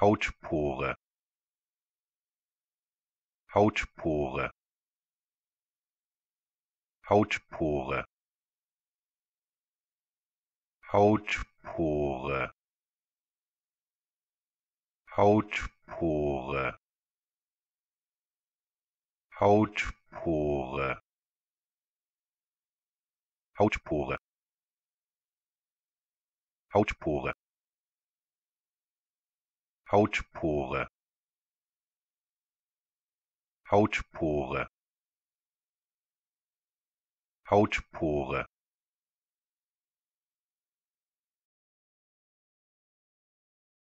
hautpore hautpore hautpore hautpore hautpore hautpore hautpore hautpore hautpore hautpore hautpore